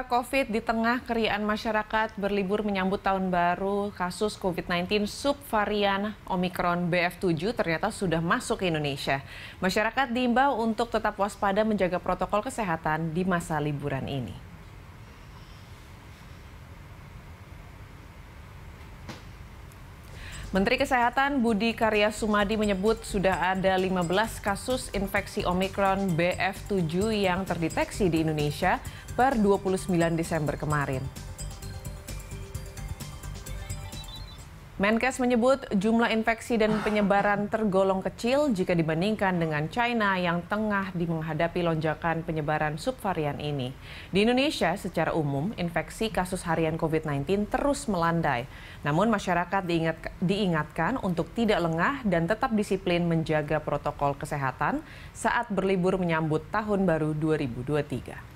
COVID di tengah keriaan masyarakat berlibur menyambut tahun baru, kasus COVID-19 subvarian Omikron BF7 ternyata sudah masuk ke Indonesia. Masyarakat diimbau untuk tetap waspada menjaga protokol kesehatan di masa liburan ini. Menteri Kesehatan Budi Karya Sumadi menyebut sudah ada 15 kasus infeksi Omikron BF7 yang terdeteksi di Indonesia per 29 Desember kemarin. Menkes menyebut jumlah infeksi dan penyebaran tergolong kecil jika dibandingkan dengan China yang tengah menghadapi lonjakan penyebaran subvarian ini. Di Indonesia secara umum, infeksi kasus harian COVID-19 terus melandai. Namun masyarakat diingat, diingatkan untuk tidak lengah dan tetap disiplin menjaga protokol kesehatan saat berlibur menyambut tahun baru 2023.